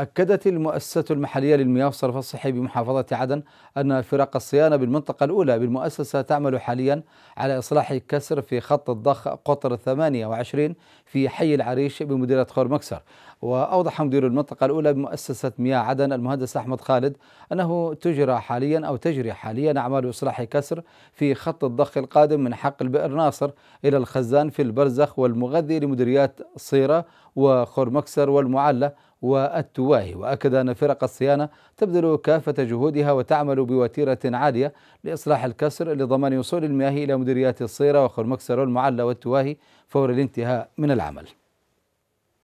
أكدت المؤسسة المحلية للمياه والصرف الصحي بمحافظة عدن أن فرق الصيانة بالمنطقة الأولى بالمؤسسة تعمل حاليا على إصلاح كسر في خط الضخ قطر 28 في حي العريش بمديرية خور مكسر وأوضح مدير المنطقة الأولى بمؤسسة مياه عدن المهندس أحمد خالد أنه تجرى حاليا أو تجري حاليا أعمال إصلاح كسر في خط الضخ القادم من حق البئر ناصر إلى الخزان في البرزخ والمغذي لمديريات صيرة وخور مكسر والمعلة والتواهي وأكد أن فرق الصيانة تبذل كافة جهودها وتعمل بوتيرة عالية لإصلاح الكسر لضمان وصول المياه إلى مديريات الصيرة وخرمكسر المعلى والتواهي فور الانتهاء من العمل